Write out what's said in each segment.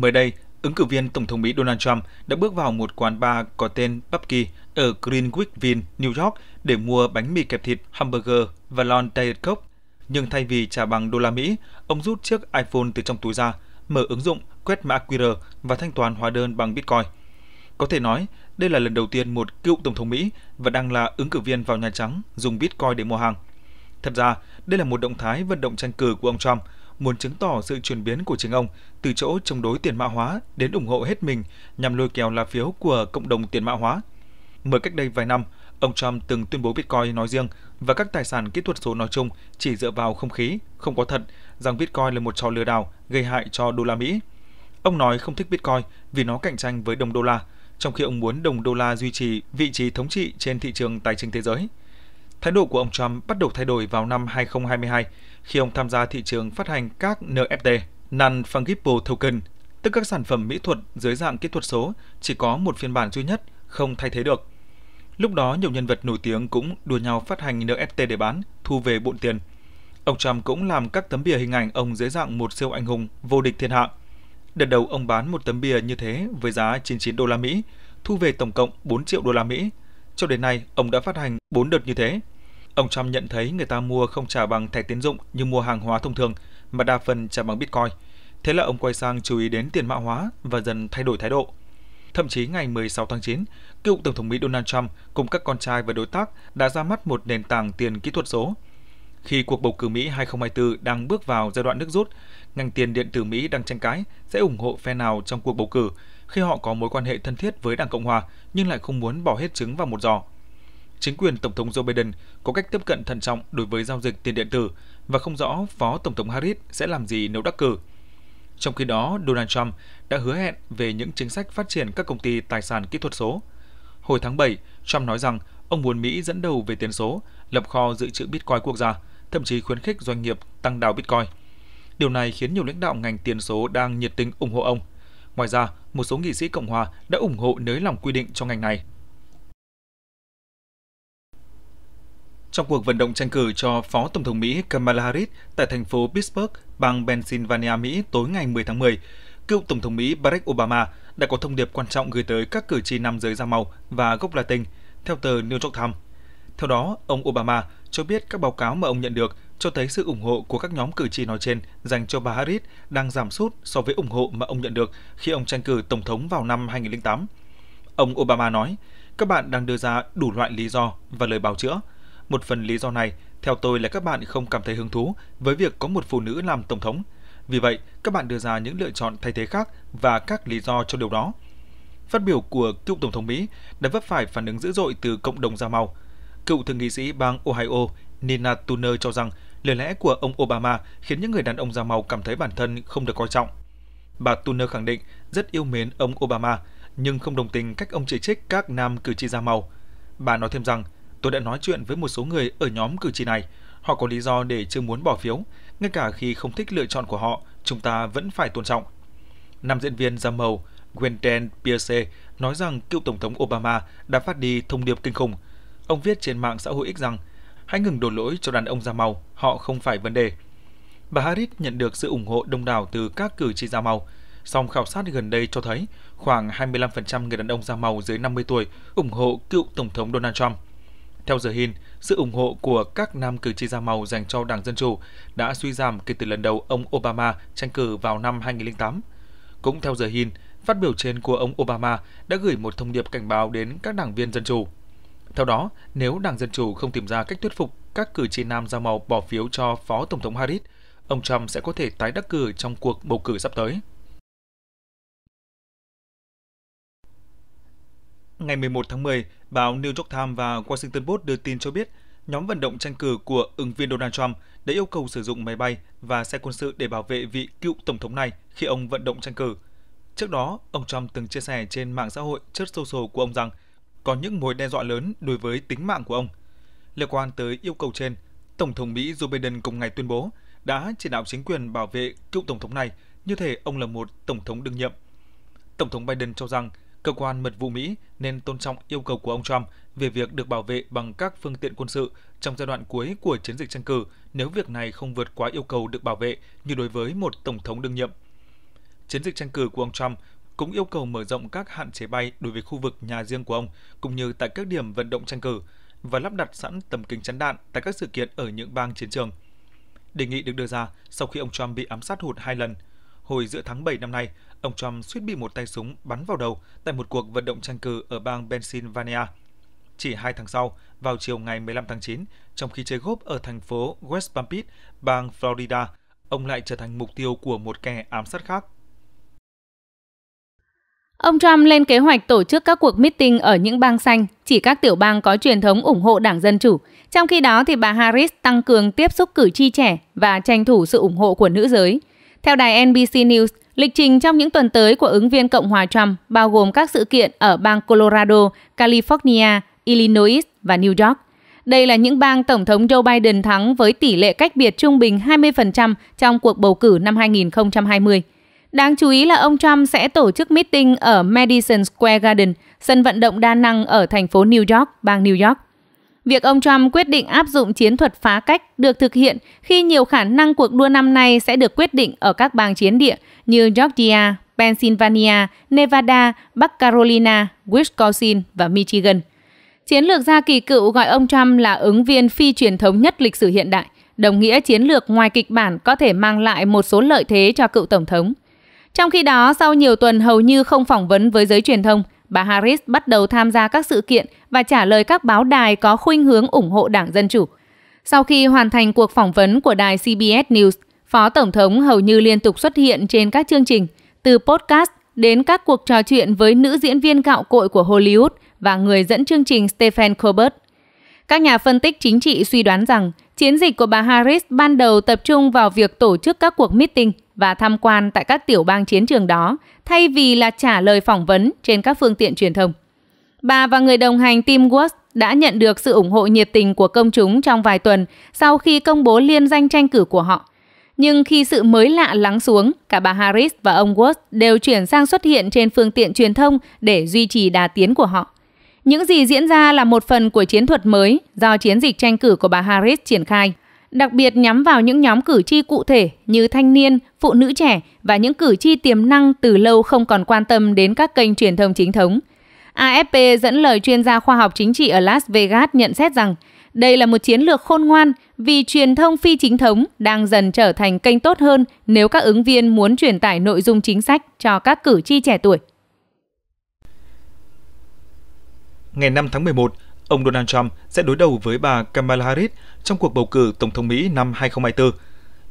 mới đây, ứng cử viên Tổng thống Mỹ Donald Trump đã bước vào một quán bar có tên Pubkey ở Greenwich Village, New York để mua bánh mì kẹp thịt, hamburger và lon Diet Coke. Nhưng thay vì trả bằng đô la Mỹ, ông rút chiếc iPhone từ trong túi ra, mở ứng dụng, quét mã QR và thanh toán hóa đơn bằng Bitcoin. Có thể nói, đây là lần đầu tiên một cựu Tổng thống Mỹ và đang là ứng cử viên vào Nhà Trắng dùng Bitcoin để mua hàng. Thật ra, đây là một động thái vận động tranh cử của ông Trump – muốn chứng tỏ sự chuyển biến của chính ông từ chỗ chống đối tiền mã hóa đến ủng hộ hết mình nhằm lôi kéo lá phiếu của cộng đồng tiền mã hóa. Mới cách đây vài năm, ông Trump từng tuyên bố Bitcoin nói riêng và các tài sản kỹ thuật số nói chung chỉ dựa vào không khí, không có thật, rằng Bitcoin là một trò lừa đảo gây hại cho đô la Mỹ. Ông nói không thích Bitcoin vì nó cạnh tranh với đồng đô la, trong khi ông muốn đồng đô la duy trì vị trí thống trị trên thị trường tài chính thế giới – Thái độ của ông Trump bắt đầu thay đổi vào năm 2022 khi ông tham gia thị trường phát hành các NFT, Non-Fungible Token, tức các sản phẩm mỹ thuật dưới dạng kỹ thuật số chỉ có một phiên bản duy nhất, không thay thế được. Lúc đó nhiều nhân vật nổi tiếng cũng đua nhau phát hành NFT để bán, thu về bộn tiền. Ông Trump cũng làm các tấm bìa hình ảnh ông dưới dạng một siêu anh hùng vô địch thiên hạ. Đợt đầu ông bán một tấm bìa như thế với giá 99 đô la Mỹ, thu về tổng cộng 4 triệu đô la Mỹ. Cho đến nay, ông đã phát hành 4 đợt như thế, Ông Trump nhận thấy người ta mua không trả bằng thẻ tiến dụng như mua hàng hóa thông thường, mà đa phần trả bằng Bitcoin. Thế là ông quay sang chú ý đến tiền mã hóa và dần thay đổi thái độ. Thậm chí ngày 16 tháng 9, cựu Tổng thống Mỹ Donald Trump cùng các con trai và đối tác đã ra mắt một nền tảng tiền kỹ thuật số. Khi cuộc bầu cử Mỹ 2024 đang bước vào giai đoạn nước rút, ngành tiền điện tử Mỹ đang tranh cãi sẽ ủng hộ phe nào trong cuộc bầu cử khi họ có mối quan hệ thân thiết với Đảng Cộng Hòa nhưng lại không muốn bỏ hết trứng vào một giò chính quyền Tổng thống Joe Biden có cách tiếp cận thận trọng đối với giao dịch tiền điện tử và không rõ Phó Tổng thống Harris sẽ làm gì nếu đắc cử. Trong khi đó, Donald Trump đã hứa hẹn về những chính sách phát triển các công ty tài sản kỹ thuật số. Hồi tháng 7, Trump nói rằng ông muốn Mỹ dẫn đầu về tiền số, lập kho dự trữ Bitcoin quốc gia, thậm chí khuyến khích doanh nghiệp tăng đào Bitcoin. Điều này khiến nhiều lãnh đạo ngành tiền số đang nhiệt tình ủng hộ ông. Ngoài ra, một số nghị sĩ Cộng hòa đã ủng hộ nới lỏng quy định cho ngành này. Trong cuộc vận động tranh cử cho Phó Tổng thống Mỹ Kamala Harris tại thành phố Pittsburgh, bang Pennsylvania, Mỹ tối ngày 10 tháng 10, cựu Tổng thống Mỹ Barack Obama đã có thông điệp quan trọng gửi tới các cử tri nam giới da màu và gốc Latin, theo tờ New York Times. Theo đó, ông Obama cho biết các báo cáo mà ông nhận được cho thấy sự ủng hộ của các nhóm cử tri nói trên dành cho bà Harris đang giảm sút so với ủng hộ mà ông nhận được khi ông tranh cử Tổng thống vào năm 2008. Ông Obama nói, các bạn đang đưa ra đủ loại lý do và lời bào chữa một phần lý do này, theo tôi là các bạn không cảm thấy hứng thú với việc có một phụ nữ làm tổng thống. Vì vậy, các bạn đưa ra những lựa chọn thay thế khác và các lý do cho điều đó. Phát biểu của cựu tổng thống Mỹ đã vấp phải phản ứng dữ dội từ cộng đồng da màu. Cựu thượng nghị sĩ bang Ohio Nina Turner cho rằng lời lẽ của ông Obama khiến những người đàn ông da màu cảm thấy bản thân không được coi trọng. Bà Turner khẳng định rất yêu mến ông Obama, nhưng không đồng tình cách ông chỉ trích các nam cử tri da màu. Bà nói thêm rằng, Tôi đã nói chuyện với một số người ở nhóm cử tri này. Họ có lý do để chưa muốn bỏ phiếu. Ngay cả khi không thích lựa chọn của họ, chúng ta vẫn phải tôn trọng. Nam diễn viên da màu Gwendolyn Pierce nói rằng cựu Tổng thống Obama đã phát đi thông điệp kinh khủng. Ông viết trên mạng xã hội X rằng hãy ngừng đổ lỗi cho đàn ông da màu, họ không phải vấn đề. Bà Harris nhận được sự ủng hộ đông đảo từ các cử tri da màu. Song khảo sát gần đây cho thấy khoảng 25% người đàn ông da màu dưới 50 tuổi ủng hộ cựu Tổng thống Donald Trump. Theo giờ Hin, sự ủng hộ của các nam cử tri da màu dành cho Đảng Dân Chủ đã suy giảm kể từ lần đầu ông Obama tranh cử vào năm 2008. Cũng theo giờ Hin, phát biểu trên của ông Obama đã gửi một thông điệp cảnh báo đến các đảng viên Dân Chủ. Theo đó, nếu Đảng Dân Chủ không tìm ra cách thuyết phục các cử tri nam da màu bỏ phiếu cho Phó Tổng thống Harris, ông Trump sẽ có thể tái đắc cử trong cuộc bầu cử sắp tới. ngày 11 tháng 10, báo New York Times và Washington Post đưa tin cho biết nhóm vận động tranh cử của ứng viên Donald Trump đã yêu cầu sử dụng máy bay và xe quân sự để bảo vệ vị cựu tổng thống này khi ông vận động tranh cử. Trước đó, ông Trump từng chia sẻ trên mạng xã hội chất social của ông rằng có những mối đe dọa lớn đối với tính mạng của ông. Liên quan tới yêu cầu trên, Tổng thống Mỹ Joe Biden cùng ngày tuyên bố đã chỉ đạo chính quyền bảo vệ cựu tổng thống này như thể ông là một tổng thống đương nhiệm. Tổng thống Biden cho rằng Cơ quan mật vụ Mỹ nên tôn trọng yêu cầu của ông Trump về việc được bảo vệ bằng các phương tiện quân sự trong giai đoạn cuối của chiến dịch tranh cử nếu việc này không vượt quá yêu cầu được bảo vệ như đối với một tổng thống đương nhiệm. Chiến dịch tranh cử của ông Trump cũng yêu cầu mở rộng các hạn chế bay đối với khu vực nhà riêng của ông cũng như tại các điểm vận động tranh cử và lắp đặt sẵn tầm kính chắn đạn tại các sự kiện ở những bang chiến trường. Đề nghị được đưa ra sau khi ông Trump bị ám sát hụt hai lần – hồi giữa tháng 7 năm nay, ông Trump suýt bị một tay súng bắn vào đầu tại một cuộc vận động tranh cử ở bang Pennsylvania. Chỉ hai tháng sau, vào chiều ngày 15 tháng 9, trong khi chơi góp ở thành phố West Palm Beach, bang Florida, ông lại trở thành mục tiêu của một kẻ ám sát khác. Ông Trump lên kế hoạch tổ chức các cuộc meeting ở những bang xanh, chỉ các tiểu bang có truyền thống ủng hộ Đảng Dân Chủ. Trong khi đó, thì bà Harris tăng cường tiếp xúc cử tri trẻ và tranh thủ sự ủng hộ của nữ giới – theo đài NBC News, lịch trình trong những tuần tới của ứng viên Cộng hòa Trump bao gồm các sự kiện ở bang Colorado, California, Illinois và New York. Đây là những bang Tổng thống Joe Biden thắng với tỷ lệ cách biệt trung bình 20% trong cuộc bầu cử năm 2020. Đáng chú ý là ông Trump sẽ tổ chức meeting ở Madison Square Garden, sân vận động đa năng ở thành phố New York, bang New York. Việc ông Trump quyết định áp dụng chiến thuật phá cách được thực hiện khi nhiều khả năng cuộc đua năm nay sẽ được quyết định ở các bang chiến địa như Georgia, Pennsylvania, Nevada, Bắc Carolina, Wisconsin và Michigan. Chiến lược gia kỳ cựu gọi ông Trump là ứng viên phi truyền thống nhất lịch sử hiện đại, đồng nghĩa chiến lược ngoài kịch bản có thể mang lại một số lợi thế cho cựu tổng thống. Trong khi đó, sau nhiều tuần hầu như không phỏng vấn với giới truyền thông, bà Harris bắt đầu tham gia các sự kiện và trả lời các báo đài có khuynh hướng ủng hộ Đảng Dân Chủ. Sau khi hoàn thành cuộc phỏng vấn của đài CBS News, Phó Tổng thống hầu như liên tục xuất hiện trên các chương trình, từ podcast đến các cuộc trò chuyện với nữ diễn viên gạo cội của Hollywood và người dẫn chương trình Stephen Colbert. Các nhà phân tích chính trị suy đoán rằng chiến dịch của bà Harris ban đầu tập trung vào việc tổ chức các cuộc meeting và tham quan tại các tiểu bang chiến trường đó, thay vì là trả lời phỏng vấn trên các phương tiện truyền thông. Bà và người đồng hành Tim Woods đã nhận được sự ủng hộ nhiệt tình của công chúng trong vài tuần sau khi công bố liên danh tranh cử của họ. Nhưng khi sự mới lạ lắng xuống, cả bà Harris và ông Woods đều chuyển sang xuất hiện trên phương tiện truyền thông để duy trì đà tiến của họ. Những gì diễn ra là một phần của chiến thuật mới do chiến dịch tranh cử của bà Harris triển khai, đặc biệt nhắm vào những nhóm cử tri cụ thể như thanh niên, phụ nữ trẻ và những cử tri tiềm năng từ lâu không còn quan tâm đến các kênh truyền thông chính thống. AFP dẫn lời chuyên gia khoa học chính trị ở Las Vegas nhận xét rằng đây là một chiến lược khôn ngoan vì truyền thông phi chính thống đang dần trở thành kênh tốt hơn nếu các ứng viên muốn truyền tải nội dung chính sách cho các cử tri trẻ tuổi. ngày 5 tháng 11, ông Donald Trump sẽ đối đầu với bà Kamala Harris trong cuộc bầu cử Tổng thống Mỹ năm 2024.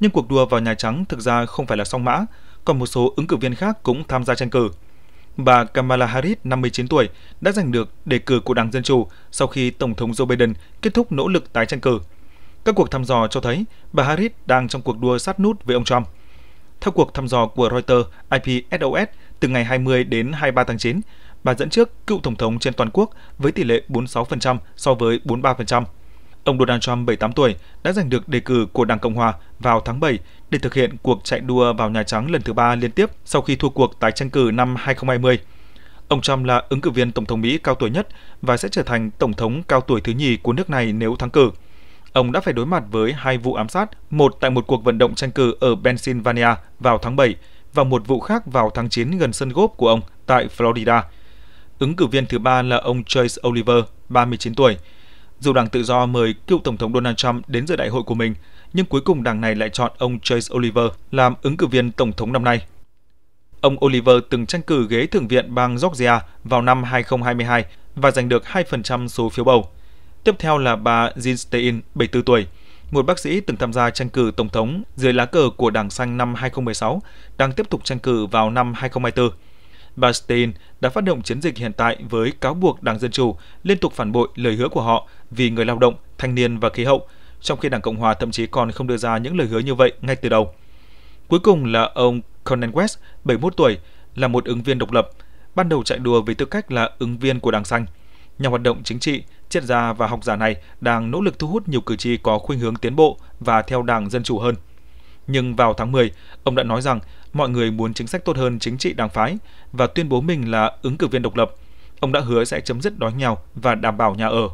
Nhưng cuộc đua vào Nhà Trắng thực ra không phải là song mã, còn một số ứng cử viên khác cũng tham gia tranh cử. Bà Kamala Harris, 59 tuổi, đã giành được đề cử của Đảng Dân Chủ sau khi Tổng thống Joe Biden kết thúc nỗ lực tái tranh cử. Các cuộc thăm dò cho thấy bà Harris đang trong cuộc đua sát nút với ông Trump. Theo cuộc thăm dò của Reuters IPSOS từ ngày 20 đến 23 tháng 9, và dẫn trước cựu tổng thống trên toàn quốc với tỷ lệ 46% so với 43%. Ông Donald Trump, 78 tuổi, đã giành được đề cử của Đảng Cộng Hòa vào tháng 7 để thực hiện cuộc chạy đua vào Nhà Trắng lần thứ ba liên tiếp sau khi thua cuộc tái tranh cử năm 2020. Ông Trump là ứng cử viên Tổng thống Mỹ cao tuổi nhất và sẽ trở thành Tổng thống cao tuổi thứ nhì của nước này nếu thắng cử. Ông đã phải đối mặt với hai vụ ám sát, một tại một cuộc vận động tranh cử ở Pennsylvania vào tháng 7 và một vụ khác vào tháng 9 gần sân góp của ông tại Florida – Ứng cử viên thứ ba là ông Joyce Oliver, 39 tuổi. Dù Đảng Tự Do mời cựu Tổng thống Donald Trump đến dự đại hội của mình, nhưng cuối cùng đảng này lại chọn ông Joyce Oliver làm ứng cử viên Tổng thống năm nay. Ông Oliver từng tranh cử ghế thượng viện bang Georgia vào năm 2022 và giành được 2% số phiếu bầu. Tiếp theo là bà Jean Stein, 74 tuổi, một bác sĩ từng tham gia tranh cử Tổng thống dưới lá cờ của Đảng Xanh năm 2016, đang tiếp tục tranh cử vào năm 2024. Bastien đã phát động chiến dịch hiện tại với cáo buộc Đảng Dân Chủ liên tục phản bội lời hứa của họ vì người lao động, thanh niên và khí hậu, trong khi Đảng Cộng Hòa thậm chí còn không đưa ra những lời hứa như vậy ngay từ đầu. Cuối cùng là ông Conan West, 71 tuổi, là một ứng viên độc lập, ban đầu chạy đua với tư cách là ứng viên của Đảng Xanh. Nhà hoạt động chính trị, triết gia và học giả này đang nỗ lực thu hút nhiều cử tri có khuynh hướng tiến bộ và theo Đảng Dân Chủ hơn. Nhưng vào tháng 10, ông đã nói rằng mọi người muốn chính sách tốt hơn chính trị đảng phái và tuyên bố mình là ứng cử viên độc lập. Ông đã hứa sẽ chấm dứt đói nghèo và đảm bảo nhà ở